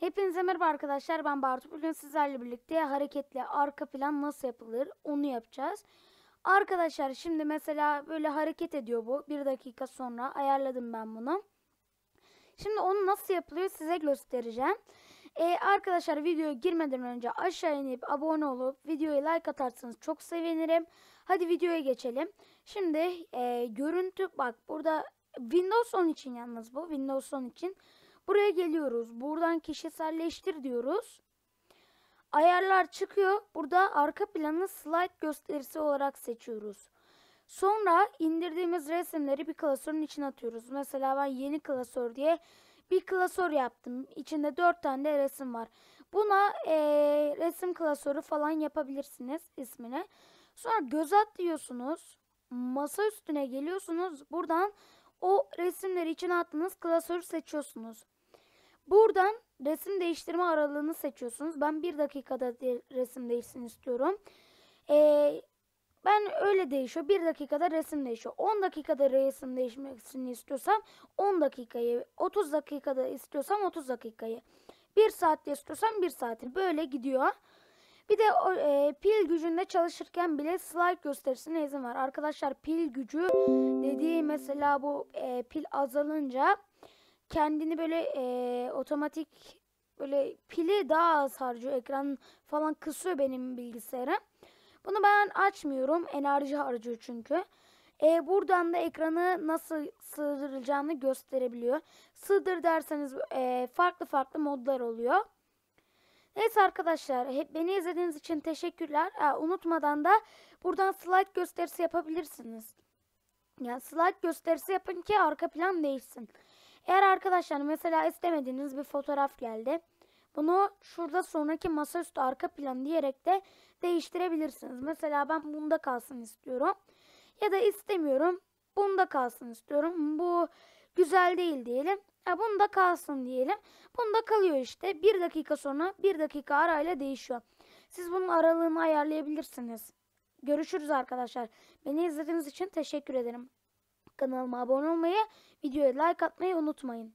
Hepinize merhaba arkadaşlar ben Bartu. Bugün sizlerle birlikte hareketli arka plan nasıl yapılır onu yapacağız. Arkadaşlar şimdi mesela böyle hareket ediyor bu. Bir dakika sonra ayarladım ben bunu. Şimdi onu nasıl yapılıyor size göstereceğim. Ee, arkadaşlar videoya girmeden önce aşağı inip abone olup videoya like atarsanız çok sevinirim. Hadi videoya geçelim. Şimdi e, görüntü bak burada Windows 10 için yalnız bu. Windows 10 için. Buraya geliyoruz. Buradan kişiselleştir diyoruz. Ayarlar çıkıyor. Burada arka planı slide gösterisi olarak seçiyoruz. Sonra indirdiğimiz resimleri bir klasörün içine atıyoruz. Mesela ben yeni klasör diye bir klasör yaptım. İçinde 4 tane de resim var. Buna e, resim klasörü falan yapabilirsiniz ismine. Sonra göz at diyorsunuz. Masa üstüne geliyorsunuz. Buradan o resimleri içine attığınız klasörü seçiyorsunuz. Buradan resim değiştirme aralığını seçiyorsunuz. Ben bir dakikada de resim değişsin istiyorum. Ee, ben öyle değişiyor. Bir dakikada resim değişiyor. 10 dakikada resim değişmesini istiyorsam 10 dakikayı, 30 dakikada istiyorsam 30 dakikayı. 1 saat istiyorsam 1 saati. Böyle gidiyor. Bir de e, pil gücünde çalışırken bile slide gösterisine izin var. Arkadaşlar pil gücü dediği mesela bu e, pil azalınca kendini böyle e, otomatik böyle pili daha az harcıyor. Ekran falan kısıyor benim bilgisayarım. Bunu ben açmıyorum. Enerji harcıyor çünkü. E, buradan da ekranı nasıl sığdıracağını gösterebiliyor. Sığdır derseniz e, farklı farklı modlar oluyor. Neyse arkadaşlar hep beni izlediğiniz için teşekkürler. E, unutmadan da buradan slide gösterisi yapabilirsiniz. Yani slide gösterisi yapın ki arka plan değişsin. Eğer arkadaşlar mesela istemediğiniz bir fotoğraf geldi. Bunu şurada sonraki masaüstü arka plan diyerek de değiştirebilirsiniz. Mesela ben bunda kalsın istiyorum. Ya da istemiyorum. Bunda kalsın istiyorum. Bu güzel değil diyelim. Ya bunda kalsın diyelim. Bunda kalıyor işte. Bir dakika sonra bir dakika arayla değişiyor. Siz bunun aralığını ayarlayabilirsiniz. Görüşürüz arkadaşlar. Beni izlediğiniz için teşekkür ederim. Kanalıma abone olmayı, videoya like atmayı unutmayın.